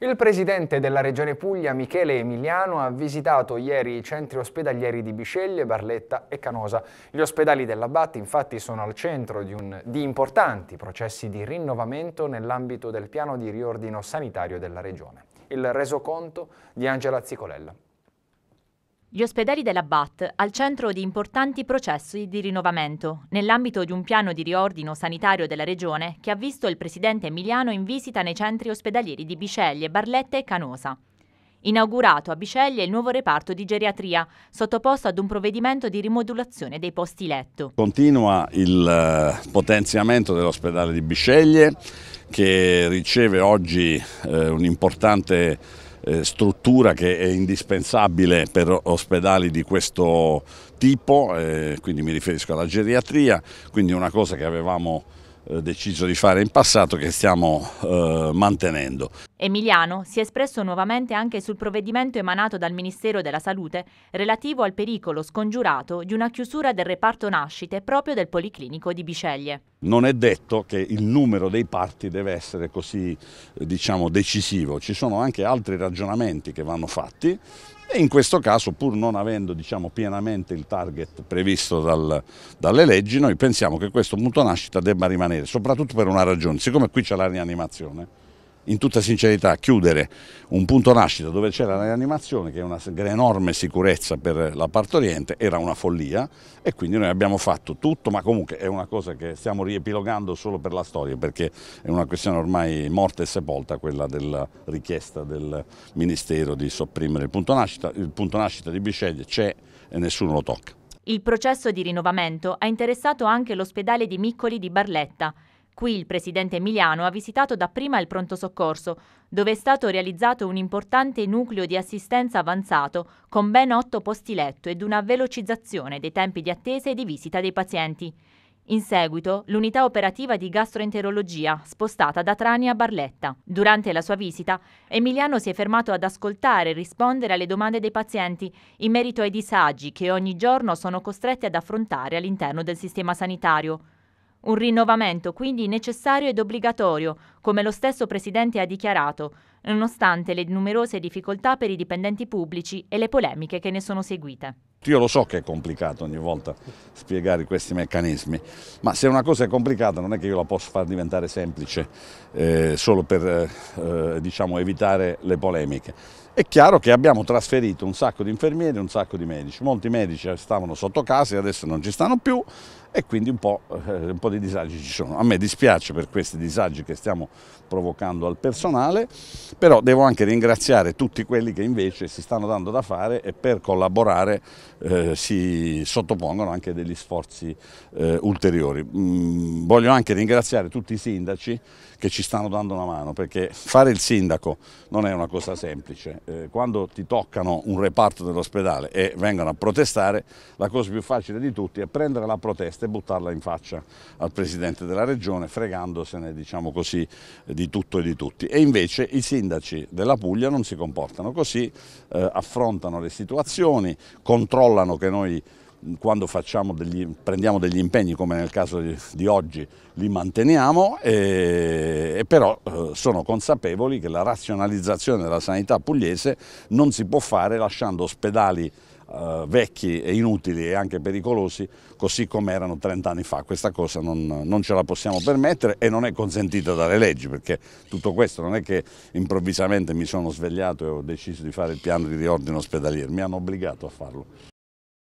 Il presidente della Regione Puglia, Michele Emiliano, ha visitato ieri i centri ospedalieri di Bisceglie, Barletta e Canosa. Gli ospedali dell'Abbatti infatti sono al centro di, un, di importanti processi di rinnovamento nell'ambito del piano di riordino sanitario della Regione. Il resoconto di Angela Zicolella. Gli ospedali della BAT al centro di importanti processi di rinnovamento, nell'ambito di un piano di riordino sanitario della regione che ha visto il presidente Emiliano in visita nei centri ospedalieri di Biceglie, Barletta e Canosa. Inaugurato a Biceglie il nuovo reparto di geriatria, sottoposto ad un provvedimento di rimodulazione dei posti letto. Continua il eh, potenziamento dell'ospedale di Biceglie che riceve oggi eh, un importante eh, struttura che è indispensabile per ospedali di questo tipo, eh, quindi mi riferisco alla geriatria, quindi una cosa che avevamo eh, deciso di fare in passato che stiamo eh, mantenendo. Emiliano si è espresso nuovamente anche sul provvedimento emanato dal Ministero della Salute relativo al pericolo scongiurato di una chiusura del reparto nascite proprio del Policlinico di Biceglie. Non è detto che il numero dei parti deve essere così eh, diciamo, decisivo, ci sono anche altri ragionamenti che vanno fatti e in questo caso pur non avendo diciamo, pienamente il target previsto dal, dalle leggi noi pensiamo che questo mutuo nascita debba rimanere soprattutto per una ragione, siccome qui c'è la rianimazione in tutta sincerità chiudere un punto nascita dove c'era la rianimazione che è una enorme sicurezza per la parte oriente era una follia e quindi noi abbiamo fatto tutto ma comunque è una cosa che stiamo riepilogando solo per la storia perché è una questione ormai morta e sepolta quella della richiesta del Ministero di sopprimere il punto nascita, il punto nascita di Bisceglie c'è e nessuno lo tocca. Il processo di rinnovamento ha interessato anche l'ospedale di Miccoli di Barletta Qui il presidente Emiliano ha visitato dapprima il pronto soccorso, dove è stato realizzato un importante nucleo di assistenza avanzato con ben otto posti letto ed una velocizzazione dei tempi di attesa e di visita dei pazienti. In seguito, l'unità operativa di gastroenterologia, spostata da Trani a Barletta. Durante la sua visita, Emiliano si è fermato ad ascoltare e rispondere alle domande dei pazienti in merito ai disagi che ogni giorno sono costretti ad affrontare all'interno del sistema sanitario. Un rinnovamento quindi necessario ed obbligatorio, come lo stesso Presidente ha dichiarato, nonostante le numerose difficoltà per i dipendenti pubblici e le polemiche che ne sono seguite. Io lo so che è complicato ogni volta spiegare questi meccanismi, ma se una cosa è complicata non è che io la posso far diventare semplice eh, solo per eh, eh diciamo, evitare le polemiche. È chiaro che abbiamo trasferito un sacco di infermieri, e un sacco di medici, molti medici stavano sotto casa e adesso non ci stanno più e quindi un po', eh, un po', di disagi ci sono. A me dispiace per questi disagi che stiamo provocando al personale, però devo anche ringraziare tutti quelli che invece si stanno dando da fare e per collaborare eh, si sottopongono anche degli sforzi eh, ulteriori. Mm, voglio anche ringraziare tutti i sindaci che ci stanno dando una mano, perché fare il sindaco non è una cosa semplice. Eh, quando ti toccano un reparto dell'ospedale e vengono a protestare, la cosa più facile di tutti è prendere la protesta questa e buttarla in faccia al Presidente della Regione, fregandosene diciamo così, di tutto e di tutti. E invece i sindaci della Puglia non si comportano così, eh, affrontano le situazioni, controllano che noi quando degli, prendiamo degli impegni come nel caso di, di oggi li manteniamo e, e però eh, sono consapevoli che la razionalizzazione della sanità pugliese non si può fare lasciando ospedali eh, vecchi e inutili e anche pericolosi così come erano 30 anni fa. Questa cosa non, non, ce la possiamo permettere e non è consentita dalle leggi perché tutto questo non è che improvvisamente mi sono svegliato e ho deciso di fare il piano di riordino ospedaliero, mi hanno obbligato a farlo.